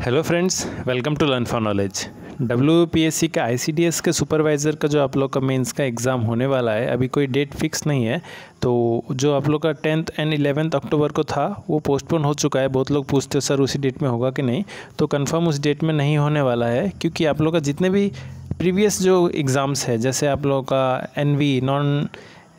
Hello friends welcome to learn for knowledge W का I के supervisor का जो आप लोग का मेंस का एग्ज़ाम होने वाला है अभी कोई डेट फिक्स नहीं है तो जो आप लोग का टेंथ एंड इलेवेंथ अक्टूबर को था वो पोस्टपोन हो चुका है बहुत लोग पूछते हो सर उसी डेट में होगा कि नहीं तो कंफर्म उस डेट में नहीं होने वाला है क्योंकि आप लोग का जितने भी प्रीवियस जो एग्ज़ाम्स है जैसे आप लोगों का एन नॉन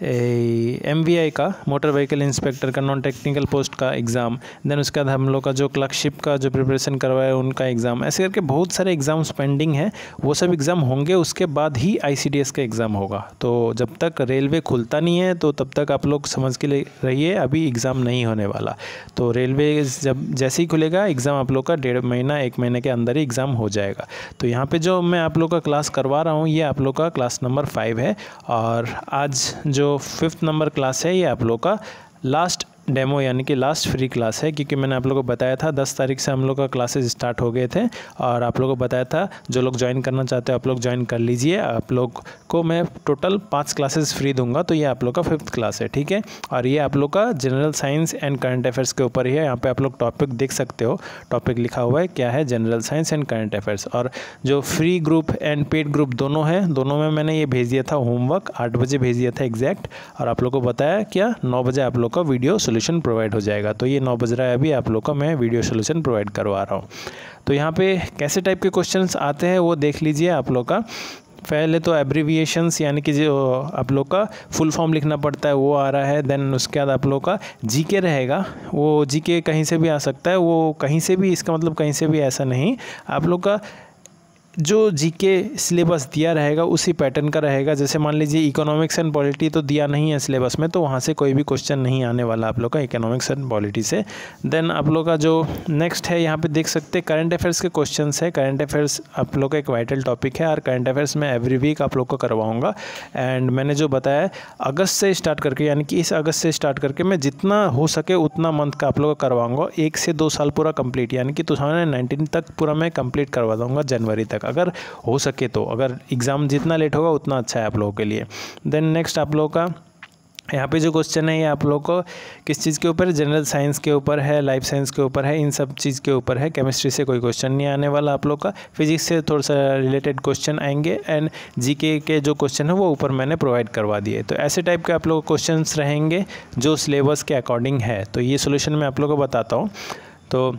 एम वी का मोटर व्हीकल इंस्पेक्टर का नॉन टेक्निकल पोस्ट का एग्ज़ाम देन उसके बाद हम लोग का जो क्लर्कशिप का जो प्रिपरेशन करवाया है उनका एग्ज़ाम ऐसे करके बहुत सारे एग्ज़ाम्स पेंडिंग हैं वो सब एग्ज़ाम होंगे उसके बाद ही आई का एग्ज़ाम होगा तो जब तक रेलवे खुलता नहीं है तो तब तक आप लोग समझ के रहिए अभी एग्ज़ाम नहीं होने वाला तो रेलवे जब जैसे ही खुलेगा एग्ज़ाम आप लोग का डेढ़ महीना एक महीने के अंदर ही एग्ज़ाम हो जाएगा तो यहाँ पर जो मैं आप लोग का क्लास करवा रहा हूँ ये आप लोग का क्लास नंबर फाइव है और आज जो जो फिफ्थ नंबर क्लास है ये आप लोग का लास्ट डेमो यानी कि लास्ट फ्री क्लास है क्योंकि मैंने आप लोगों को बताया था दस तारीख से हम लोग का क्लासेस स्टार्ट हो गए थे और आप लोगों को बताया था जो लोग ज्वाइन करना चाहते हो आप लोग ज्वाइन कर लीजिए आप लोग को मैं टोटल पाँच क्लासेस फ्री दूंगा तो ये आप लोग का फिफ्थ क्लास है ठीक है और ये आप लोग का general science and current affairs के ऊपर ही है यहाँ पर आप लोग टॉपिक देख सकते हो टॉपिक लिखा हुआ है क्या है general science and current affairs और जो free group and paid group दोनों हैं दोनों में मैंने ये भेज दिया था होमवर्क आठ बजे भेज दिया था एग्जैक्ट और आप लोग को बताया क्या नौ बजे आप लोग का वीडियो सोल्यूशन प्रोवाइड हो जाएगा तो ये नौ बज रहा है अभी आप लोग का मैं वीडियो सोल्यूशन प्रोवाइड करवा रहा हूँ तो यहाँ पे कैसे टाइप के क्वेश्चन आते हैं वो देख लीजिए आप लोग का पहले तो एब्रीविएशंस यानी कि जो आप लोग का फुल फॉर्म लिखना पड़ता है वो आ रहा है देन उसके बाद आप लोग का जीके रहेगा वो जीके कहीं से भी आ सकता है वो कहीं से भी इसका मतलब कहीं से भी ऐसा नहीं आप लोग का जो जीके सिलेबस दिया रहेगा उसी पैटर्न का रहेगा जैसे मान लीजिए इकोनॉमिक्स एंड पॉलिटी तो दिया नहीं है सिलेबस में तो वहाँ से कोई भी क्वेश्चन नहीं आने वाला आप लोग का इकोनॉमिक्स एंड पॉलिटी से देन आप लोग का जो नेक्स्ट है यहाँ पे देख सकते हैं करंट अफेयर्स के क्वेश्चन है करंट अफेयर्स आप लोग का एक वाइटल टॉपिक है और करंट अफेयर्स मैं एवरी वीक आप लोग को करवाऊँगा एंड मैंने जो बताया अगस्त से स्टार्ट करके यानी कि इस अगस्त से स्टार्ट करके मैं जितना हो सके उतना मंथ का आप लोग का करवाऊँगा एक से दो साल पूरा कंप्लीट यानी कि टू तो तक पूरा मैं कंप्लीट करवा दूँगा जनवरी तक अगर हो सके तो अगर एग्ज़ाम जितना लेट होगा उतना अच्छा है आप लोगों के लिए देन नेक्स्ट आप लोगों का यहाँ पे जो क्वेश्चन है ये आप लोग को किस चीज़ के ऊपर जनरल साइंस के ऊपर है लाइफ साइंस के ऊपर है इन सब चीज़ के ऊपर है केमिस्ट्री से कोई क्वेश्चन नहीं आने वाला आप लोग का फिजिक्स से थोड़ा सा रिलेटेड क्वेश्चन आएंगे एंड जीके के जो क्वेश्चन है वो ऊपर मैंने प्रोवाइड करवा दिए तो ऐसे टाइप के आप लोग क्वेश्चन रहेंगे जो सिलेबस के अकॉर्डिंग है तो ये सोल्यूशन मैं आप लोग को बताता हूँ तो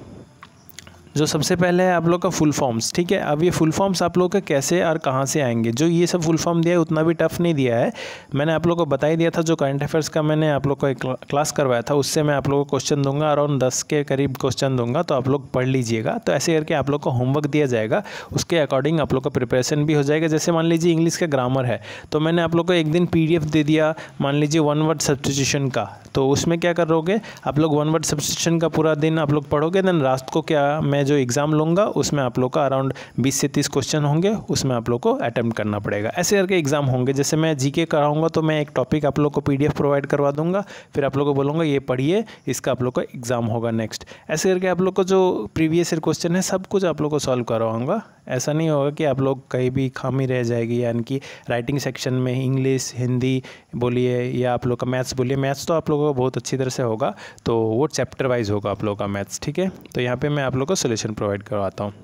जो सबसे पहले है आप लोग का फुल फॉर्म्स ठीक है अब ये फुल फॉर्म्स आप लोग का कैसे और कहाँ से आएंगे जो ये सब फुल फॉर्म दिया है उतना भी टफ नहीं दिया है मैंने आप लोग को बता ही दिया था जो करंट अफेयर्स का मैंने आप लोग को एक क्लास करवाया था उससे मैं आप लोग को क्वेश्चन दूंगा अराउंड दस के करीब क्वेश्चन दूंगा तो आप लोग पढ़ लीजिएगा तो ऐसे करके आप लोग को होमवर्क दिया जाएगा उसके अकॉर्डिंग आप लोग का प्रिपरेशन भी हो जाएगा जैसे मान लीजिए इंग्लिश का ग्रामर है तो मैंने आप लोग को एक दिन पी दे दिया मान लीजिए वन वर्ड सब्सटीट्यूशन का तो उसमें क्या करोगे आप लोग वन वर्ड सब्सटीट्यूशन का पूरा दिन आप लोग पढ़ोगे देन रात को क्या मैं जो एग्ज़ाम लूँगा उसमें आप लोग का अराउंड बीस से तीस क्वेश्चन होंगे उसमें आप लोग को अटैम्प्ट करना पड़ेगा ऐसे करके एग्ज़ाम होंगे जैसे मैं जी के कराऊंगा तो मैं एक टॉपिक आप लोग को पी प्रोवाइड करवा दूंगा फिर आप लोग को बोलूँगा ये पढ़िए इसका आप लोग का एग्ज़ाम होगा नेक्स्ट ऐसे करके आप लोग को जो प्रीवियस ईयर क्वेश्चन है सब कुछ आप लोग को सॉल्व करवाऊँगा ऐसा नहीं होगा कि आप लोग कहीं भी खामी रह जाएगी यानी कि राइटिंग सेक्शन में इंग्लिश हिंदी बोलिए या आप लोग का मैथ्स बोलिए मैथ्स तो आप लोगों का बहुत अच्छी तरह से होगा तो वो चैप्टर वाइज होगा आप लोगों का मैथ्स ठीक है तो यहाँ पे मैं आप लोग को सोल्यूशन सोल्यूशन प्रोवाइड करवाता हूँ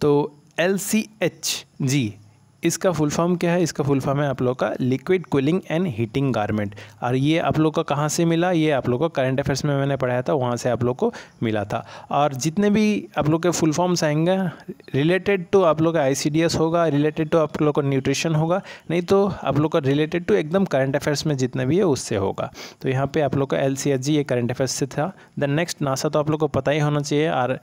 तो एल सी एच जी इसका फुल फॉर्म क्या है इसका फुल फॉर्म है आप लोग का liquid cooling and heating garment और ये आप लोग का कहाँ से मिला ये आप लोग का करंट अफेयर्स में मैंने पढ़ाया था वहाँ से आप लोग को मिला था और जितने भी आप लोग के फुल फॉर्म्स आएंगे रिलेटेड टू आप लोग का आई होगा रिलेटेड टू आप लोग का न्यूट्रिशन होगा नहीं तो आप लोग का रिलेटेड टू एकदम करंट अफेयर्स में जितने भी है उससे होगा तो यहाँ पर आप लोग का एल ये करंट अफेयर्स से था देन नेक्स्ट नासा तो आप लोग को पता ही होना चाहिए और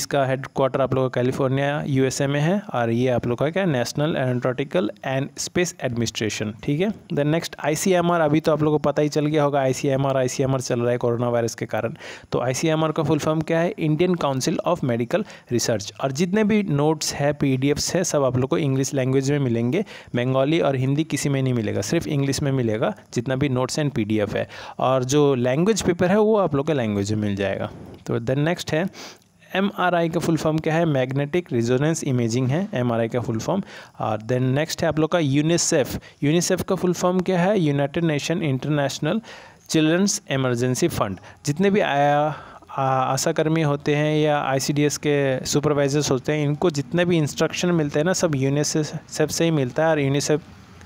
इसका हेड क्वार्टर आप लोग का कैलिफोर्निया यू में है और ये आप लोग का क्या नेशनल एंड कॉन्ट्राटिकल एंड स्पेस एडमिनिस्ट्रेशन ठीक है देन नेक्स्ट आईसीएमआर अभी तो आप लोगों को पता ही चल गया होगा आईसीएमआर आईसीएमआर चल रहा है कोरोना वायरस के कारण तो आईसीएमआर का फुल फॉर्म क्या है Indian council of medical research और जितने भी नोट्स है पी है सब आप लोग को इंग्लिश लैंग्वेज में मिलेंगे बंगाली और हिंदी किसी में नहीं मिलेगा सिर्फ इंग्लिश में मिलेगा जितना भी नोट्स एंड पी है और जो लैंग्वेज पेपर है वो आप लोग के लैंग्वेज में मिल जाएगा तो देन नेक्स्ट है एम का फुल फॉर्म क्या है मैग्नेटिक रिजोनेंस इमेजिंग है एम का फुल फॉर्म और देन नेक्स्ट है आप लोग का यूनिसेफ यूनिसेफ का फुल फॉर्म क्या है United Nation International children's emergency fund जितने भी आया आशाकर्मी होते हैं या आईसीडीएस के सुपरवाइजर्स होते हैं इनको जितने भी इंस्ट्रक्शन मिलते हैं ना सब यूनिसेफ से ही मिलता है और यूनिसेफ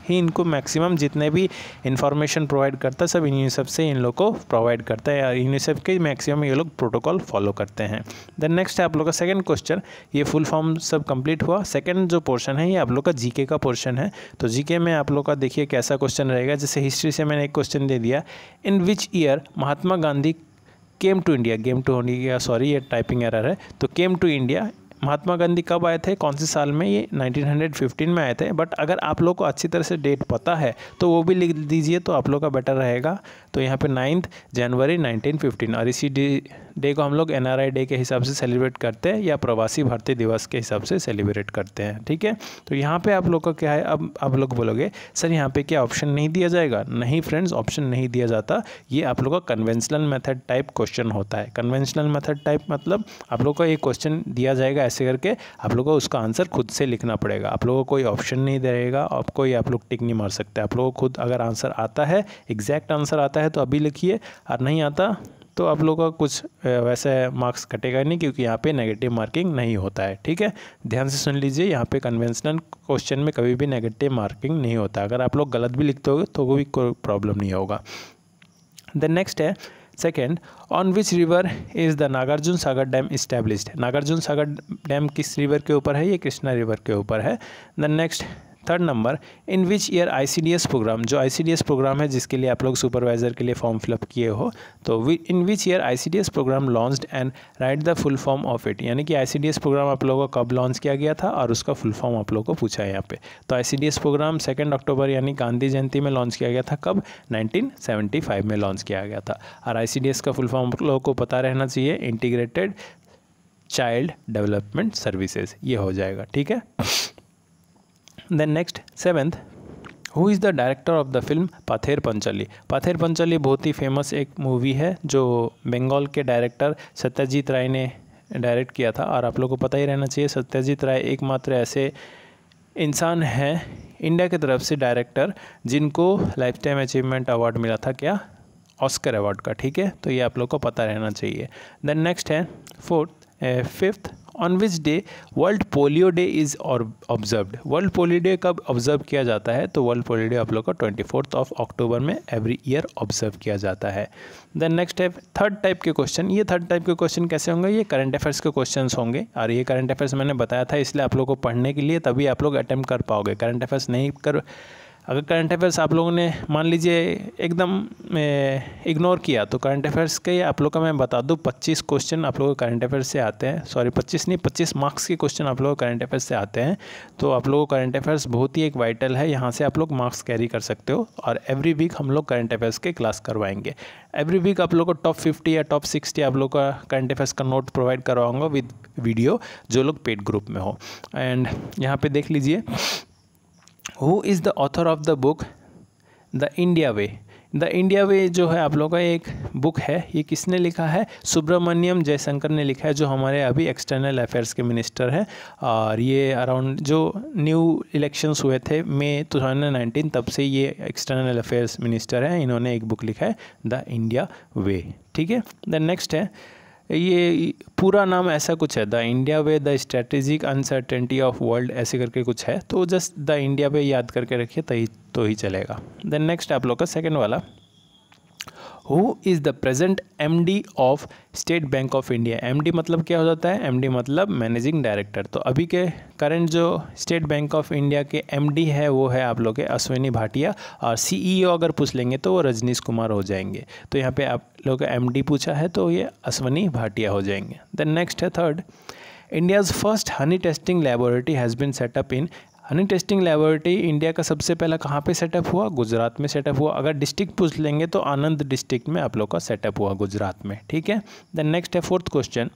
ही इनको मैक्सिमम जितने भी इंफॉर्मेशन प्रोवाइड करता है सब इन्हीं से इन लोग को प्रोवाइड करता है और यूनिसेफ के मैक्सिमम ये लोग प्रोटोकॉल फॉलो करते हैं देन नेक्स्ट है आप लोग का सेकेंड क्वेश्चन ये फुल फॉर्म सब कंप्लीट हुआ सेकेंड जो पोर्शन है ये आप लोग का जीके का पोर्शन है तो जीके में आप लोग का देखिए कैसा क्वेश्चन रहेगा जैसे हिस्ट्री से मैंने एक क्वेश्चन दे दिया in which year Mahatma Gandhi came to India game to India sorry ये टाइपिंग एरर है तो came to India Mahatma Gandhi कब आए थे कौन से साल में ये 1915 में आए थे बट अगर आप लोग को अच्छी तरह से डेट पता है तो वो भी लिख दीजिए तो आप लोग का बेटर रहेगा तो यहाँ पे नाइन्थ जनवरी 1915 और इसी डी डे को हम लोग एन डे के हिसाब से सेलिब्रेट करते हैं या प्रवासी भारतीय दिवस के हिसाब से सेलिब्रेट करते हैं ठीक है तो यहाँ पे आप लोग का क्या है अब आप लोग बोलोगे सर यहाँ पे क्या ऑप्शन नहीं दिया जाएगा नहीं फ्रेंड्स ऑप्शन नहीं दिया जाता ये आप लोग का कन्वेंशनल मेथड टाइप क्वेश्चन होता है कन्वेंशनल मैथड टाइप मतलब आप लोग का ये क्वेश्चन दिया जाएगा ऐसे करके आप लोग को उसका आंसर खुद से लिखना पड़ेगा आप लोगों को कोई ऑप्शन नहीं देगा आप कोई आप लोग टिक नहीं मार सकते आप लोगों को खुद अगर आंसर आता है एग्जैक्ट आंसर आता है तो अभी लिखिए और नहीं आता तो आप लोगों का कुछ वैसे मार्क्स कटेगा नहीं क्योंकि यहाँ पे नेगेटिव मार्किंग नहीं होता है ठीक है ध्यान से सुन लीजिए यहाँ पे कन्वेंशनल क्वेश्चन में कभी भी नेगेटिव मार्किंग नहीं होता अगर आप लोग गलत भी लिखते हो तो भी कोई प्रॉब्लम नहीं होगा देन नेक्स्ट है second on which river is the Nagarjuna Sagar dam established Nagarjuna Sagar dam किस रिवर के ऊपर है ये कृष्णा रिवर के ऊपर है then next third number in which year ICDS program जो आईसीडीएस प्रोग्राम है जिसके लिए आप लोग सुपरवाइजर के लिए फॉर्म फिलअप किए हो तो in which year ICDS program launch and write the full form of it यानी कि आईसीडीएस प्रोग्राम आप लोगों का कब लॉन्च किया गया था और उसका फुल फॉर्म आप लोगों को पूछा है यहाँ पे तो आई प्रोग्राम सेकेंड अक्टूबर यानी गांधी जयंती में लॉन्च किया गया था कब नाइनटीन में लॉन्च किया गया था और आई का फुल फॉर्म आप लोगों को पता रहना चाहिए इंटीग्रेटेड चाइल्ड डेवलपमेंट सर्विसेज ये हो जाएगा ठीक है then next seventh who is the director of the film Pather Panchali Pather Panchali बहुत ही फेमस एक मूवी है जो बंगाल के डायरेक्टर सत्यजीत राय ने डायरेक्ट किया था और आप लोग को पता ही रहना चाहिए सत्यजीत राय एकमात्र ऐसे इंसान हैं इंडिया की तरफ से डायरेक्टर जिनको लाइफ टाइम अचीवमेंट अवार्ड मिला था क्या ऑस्कर अवार्ड का ठीक है तो ये आप लोग को पता रहना चाहिए देन नेक्स्ट है fourth fifth eh, on which day world polio day is और ऑब्जर्व्ड वर्ल्ड पोलियो डे कब ऑब्जर्व किया जाता है तो वर्ल्ड पोलियो डे आप लोग का ट्वेंटी फोर्थ ऑफ अक्टूबर में एवरी ईयर ऑब्जर्व किया जाता है then next type third type के क्वेश्चन ये थर्ड टाइप के क्वेश्चन कैसे होंगे ये करंट अफेयर्स के क्वेश्चन होंगे और ये करंट अफेयर्स मैंने बताया था इसलिए आप लोग को पढ़ने के लिए तभी आप लोग अटैम्प्ट कर पाओगे करंट अफेयर्स नहीं कर अगर करंट अफेयर्स आप लोगों ने मान लीजिए एकदम इग्नोर किया तो करंट अफेयर्स के आप लोग का मैं बता दूँ पच्चीस क्वेश्चन आप लोगों के करंट अफेयर्स से आते हैं सॉरी पच्चीस नहीं पच्चीस मार्क्स के क्वेश्चन आप लोगों के करंट अफेयर्स से आते हैं तो आप लोगों को करंट अफेयर्स बहुत ही एक वाइटल है यहाँ से आप लोग मार्क्स कैरी कर सकते हो और एवरी वीक हम लोग करंट अफेयर्स के क्लास करवाएंगे एवरी वीक आप लोग को टॉप फिफ्टी या टॉप सिक्सटी आप लोग का करंट अफेयर्स का नोट प्रोवाइड करवाऊँगा विद वीडियो जो लोग पेड ग्रुप में हो एंड यहाँ पर देख लीजिए who is the author of the book the India way the India way जो है आप लोगों का एक बुक है ये किसने लिखा है सुब्रमण्यम जयशंकर ने लिखा है जो हमारे अभी एक्सटर्नल अफेयर्स के मिनिस्टर हैं और ये अराउंड जो न्यू इलेक्शंस हुए थे मे टू थाउजेंड तब से ये एक्सटर्नल अफेयर्स मिनिस्टर हैं इन्होंने एक बुक लिखा है द इंडिया वे ठीक है द नेक्स्ट है ये पूरा नाम ऐसा कुछ है the India way the strategic uncertainty of world ऐसे करके कुछ है तो जस्ट द इंडिया वे याद करके रखिए तो ही चलेगा देन नेक्स्ट आप लोग का सेकेंड वाला who is the present M D of State Bank of India M D मतलब क्या हो जाता है एम डी मतलब मैनेजिंग डायरेक्टर तो अभी के करंट जो स्टेट बैंक ऑफ इंडिया के एम डी है वो है आप लोग के अश्विनी भाटिया और सी ई ओ अगर पूछ लेंगे तो वो रजनीश कुमार हो जाएंगे तो यहाँ पे आप लोग का एम डी पूछा है तो ये अश्विनी भाटिया हो जाएंगे देन नेक्स्ट है third India's first honey testing laboratory has been set up in honey testing laboratory India का सबसे पहला कहाँ पे सेटअप हुआ गुजरात में सेटअप हुआ अगर डिस्ट्रिक्ट पूछ लेंगे तो आनंद डिस्ट्रिक्ट में आप लोग का सेटअप हुआ गुजरात में ठीक है देन नेक्स्ट है fourth question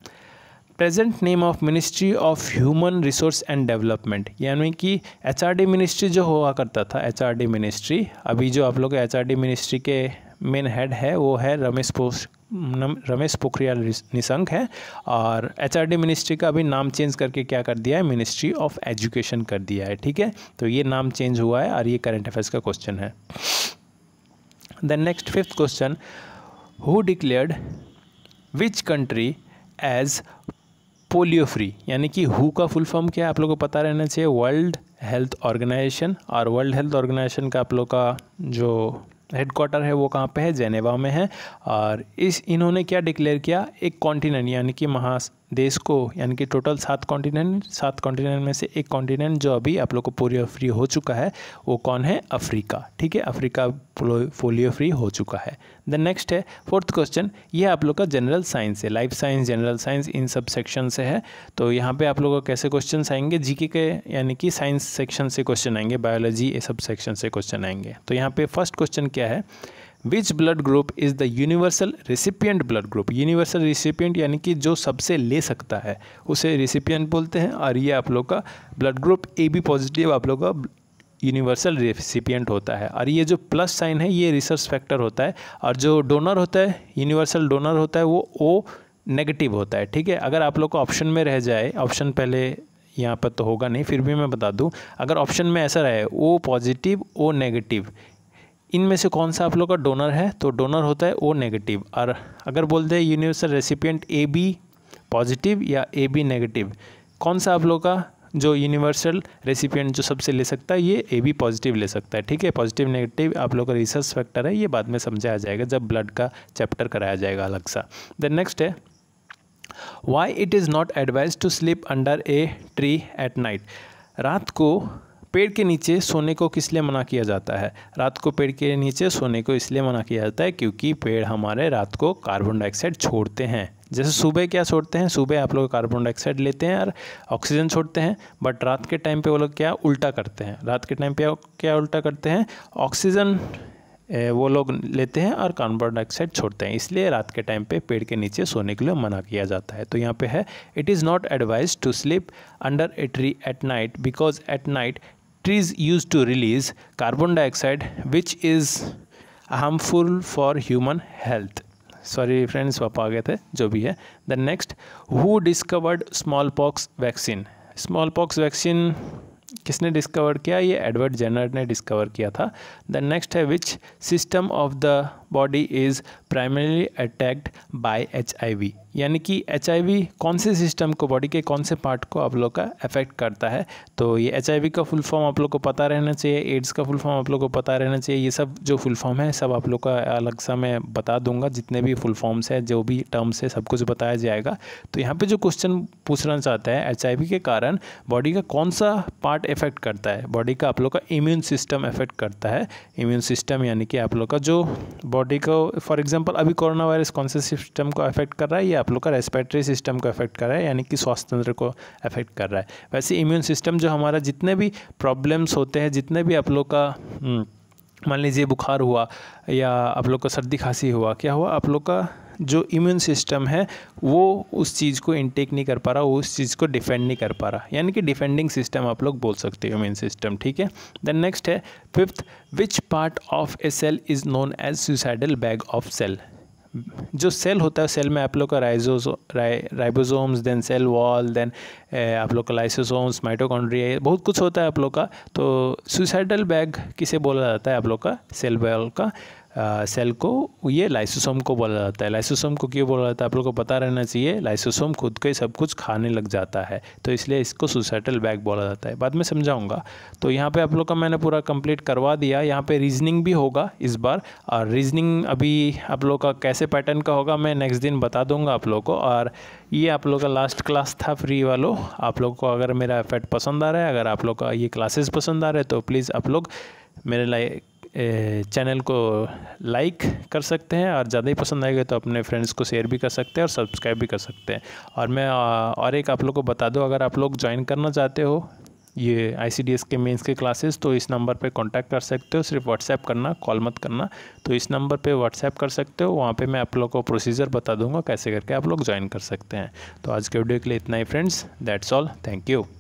present name of ministry of human resource and development यानी कि एच मिनिस्ट्री जो हुआ करता था एच मिनिस्ट्री अभी जो आप लोग एच मिनिस्ट्री के मेन हेड है वो है रमेश पोष रमेश पोखरियाल निशंक हैं और एच मिनिस्ट्री का अभी नाम चेंज करके क्या कर दिया है मिनिस्ट्री ऑफ एजुकेशन कर दिया है ठीक है तो ये नाम चेंज हुआ है और ये करंट अफेयर्स का क्वेश्चन है then next fifth question who declared which country as polio free यानी कि हु का फुल फॉर्म क्या है आप लोग को पता रहना चाहिए वर्ल्ड हेल्थ ऑर्गेनाइजेशन और वर्ल्ड हेल्थ ऑर्गेनाइजेशन का आप लोग का जो क्वार्टर है वो कहाँ पे है जेनेवा में है और इस इन्होंने क्या डिक्लेयर किया एक कॉन्टिनेंट यानी कि महा देश को यानी कि टोटल सात कॉन्टिनेंट सात कॉन्टिनेंट में से एक कॉन्टिनेंट जो अभी आप लोग को पोलियो फ्री हो चुका है वो कौन है अफ्रीका ठीक है अफ्रीका पोलियो फ्री हो चुका है देन नेक्स्ट है फोर्थ क्वेश्चन ये आप लोग का जनरल साइंस है लाइफ साइंस जनरल साइंस इन सब सेक्शन से है तो यहाँ पे आप लोग का कैसे क्वेश्चन आएंगे जीके के यानी कि साइंस सेक्शन से क्वेश्चन आएंगे बायोलॉजी ये सब सेक्शन से क्वेश्चन आएंगे तो यहाँ पे फर्स्ट क्वेश्चन क्या है which blood group is the universal recipient blood group universal recipient यानी कि जो सबसे ले सकता है उसे रिसिपियंट बोलते हैं और ये आप लोग का blood group A B positive आप लोग का यूनिवर्सल रिसिपियंट होता है और ये जो प्लस साइन है ये रिसर्च फैक्टर होता है और जो डोनर होता है यूनिवर्सल डोनर होता है वो ओ नेगेटिव होता है ठीक है अगर आप लोग को ऑप्शन में रह जाए ऑप्शन पहले यहाँ पर तो होगा नहीं फिर भी मैं बता दूँ अगर ऑप्शन में ऐसा रहे ओ पॉजिटिव ओ नेगेटिव इनमें से कौन सा आप लोग का डोनर है तो डोनर होता है ओ नेगेटिव और अगर बोलते हैं universal recipient A B positive या ए बी नेगेटिव कौन सा आप लोग का जो यूनिवर्सल रेसिपियंट जो सबसे ले सकता है ये ए बी पॉजिटिव ले सकता है ठीक है पॉजिटिव नेगेटिव आप लोग का रिसर्च फैक्टर है ये बाद में समझाया जाएगा जब ब्लड का चैप्टर कराया जाएगा अलग सा देन नेक्स्ट है why it is not advise to sleep under a tree at night रात को पेड़ के नीचे सोने को किस लिए मना किया जाता है रात को पेड़ के नीचे सोने को इसलिए मना किया जाता है क्योंकि पेड़ हमारे रात को कार्बन डाइऑक्साइड छोड़ते हैं जैसे सुबह क्या छोड़ते हैं सुबह आप लोग कार्बन डाइऑक्साइड लेते हैं और ऑक्सीजन छोड़ते हैं बट रात के टाइम पे वो लोग क्या उल्टा करते हैं रात के टाइम पे क्या उल्टा करते हैं ऑक्सीजन वो लोग लेते हैं और कार्बन डाइऑक्साइड छोड़ते हैं इसलिए रात के टाइम पे पेड़ के नीचे सोने के लिए मना किया जाता है तो यहाँ पे है it is not advise to sleep under a tree at night because at night Batteries used to release carbon dioxide which is harmful for human health. Sorry friends पापा आ गए थे जो भी है then next who discovered small pox vaccine small pox vaccine किसने discover किया ये एडवर्ड जेनर ने डिस्कवर किया था देन नेक्स्ट है which system of the body is primarily attacked by H यानी कि एच कौन से सिस्टम को बॉडी के कौन से पार्ट को आप लोग का अफेक्ट करता है तो ये एच का फुल फॉर्म आप लोग को पता रहना चाहिए एड्स का फुल फॉर्म आप लोग को पता रहना चाहिए ये सब जो फुल फॉर्म है सब आप लोग का अलग सा मैं बता दूंगा जितने भी फुल फॉर्म्स हैं जो भी टर्म्स है सब कुछ बताया जाएगा तो यहाँ पर जो क्वेश्चन पूछना चाहता है एच के कारण बॉडी का कौन सा पार्ट इफेक्ट करता है बॉडी का आप लोग का इम्यून सिस्टम इफेक्ट करता है इम्यून सिस्टम यानी कि आप लोग का जो बॉडी को फॉर एग्जांपल अभी कोरोना वायरस कौन से सिस्टम को अफेक्ट कर रहा है या आप लोग का रेस्पिरेटरी सिस्टम को अफेक्ट कर रहा है यानी कि स्वास्थ्य तंत्र को अफेक्ट कर रहा है वैसे इम्यून सिस्टम जो हमारा जितने भी प्रॉब्लम्स होते हैं जितने भी आप लोग का हम्म, मान लीजिए बुखार हुआ या आप लोग का सर्दी खांसी हुआ क्या हुआ आप लोग का जो इम्यून सिस्टम है वो उस चीज़ को इनटेक नहीं कर पा रहा उस चीज़ को डिफेंड नहीं कर पा रहा यानी कि डिफेंडिंग सिस्टम आप लोग बोल सकते हो इम्यून सिस्टम ठीक है देन नेक्स्ट है fifth which part of a cell is known as suicidal bag of cell जो सेल होता है सेल में आप लोग का राइजो ribosomes ribosomes then cell wall then आप लोग का लाइसोसोम्स माइटोकॉन्ड्रिया बहुत कुछ होता है आप लोग का तो सुसाइडल बैग किसे बोला जाता है आप लोग का सेल वॉल का सेल को ये लाइसोसोम को बोला जाता है लाइसोसोम को क्यों बोला जाता है आप लोग को पता रहना चाहिए लाइसोसोम खुद के ही सब कुछ खाने लग जाता है तो इसलिए इसको सुसाइटल बैग बोला जाता है बाद में समझाऊंगा तो यहाँ पे आप लोग का मैंने पूरा कंप्लीट करवा दिया यहाँ पे रीजनिंग भी होगा इस बार और रीजनिंग अभी आप लोग का कैसे पैटर्न का होगा मैं नेक्स्ट दिन बता दूंगा आप लोग को और ये आप लोग का लास्ट क्लास था फ्री वालों आप लोग को अगर मेरा इफेक्ट पसंद आ रहा है अगर आप लोग का ये क्लासेस पसंद आ रहे हैं तो प्लीज़ आप लोग मेरे लाइक चैनल को लाइक कर सकते हैं और ज़्यादा ही पसंद आएगा तो अपने फ्रेंड्स को शेयर भी कर सकते हैं और सब्सक्राइब भी कर सकते हैं और मैं और एक आप लोग को बता दूँ अगर आप लोग ज्वाइन करना चाहते हो ये आई के मेंस के क्लासेस तो इस नंबर पे कांटेक्ट कर सकते हो सिर्फ व्हाट्सएप करना कॉल मत करना तो इस नंबर पे व्हाट्सएप कर सकते हो वहाँ पे मैं आप लोग को प्रोसीजर बता दूंगा कैसे करके आप लोग ज्वाइन कर सकते हैं तो आज के वीडियो के लिए इतना ही friends that's all thank you